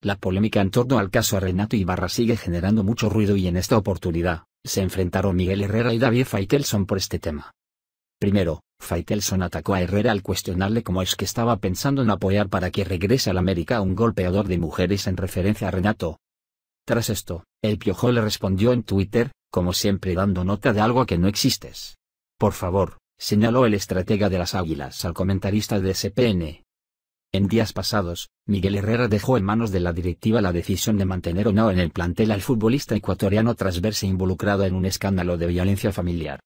La polémica en torno al caso Renato Ibarra sigue generando mucho ruido y en esta oportunidad, se enfrentaron Miguel Herrera y David Faitelson por este tema. Primero, Faitelson atacó a Herrera al cuestionarle cómo es que estaba pensando en apoyar para que regrese al América un golpeador de mujeres en referencia a Renato. Tras esto, el Piojo le respondió en Twitter, como siempre dando nota de algo que no existes. Por favor, señaló el estratega de las Águilas al comentarista de SPN, en días pasados, Miguel Herrera dejó en manos de la directiva la decisión de mantener o no en el plantel al futbolista ecuatoriano tras verse involucrado en un escándalo de violencia familiar.